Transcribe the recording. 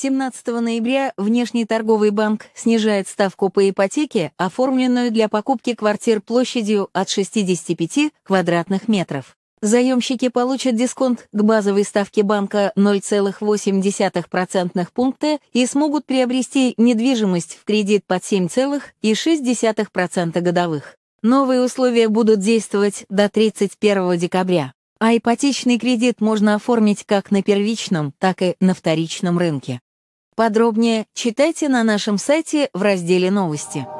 17 ноября Внешний торговый банк снижает ставку по ипотеке, оформленную для покупки квартир площадью от 65 квадратных метров. Заемщики получат дисконт к базовой ставке банка 0,8% пункта и смогут приобрести недвижимость в кредит под 7,6% годовых. Новые условия будут действовать до 31 декабря, а ипотечный кредит можно оформить как на первичном, так и на вторичном рынке. Подробнее читайте на нашем сайте в разделе «Новости».